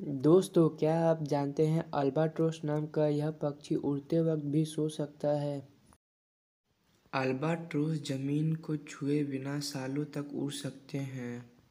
दोस्तों क्या आप जानते हैं अल्बाट्रोस नाम का यह पक्षी उड़ते वक्त भी सो सकता है अल्बाट्रोस जमीन को छुए बिना सालों तक उड़ सकते हैं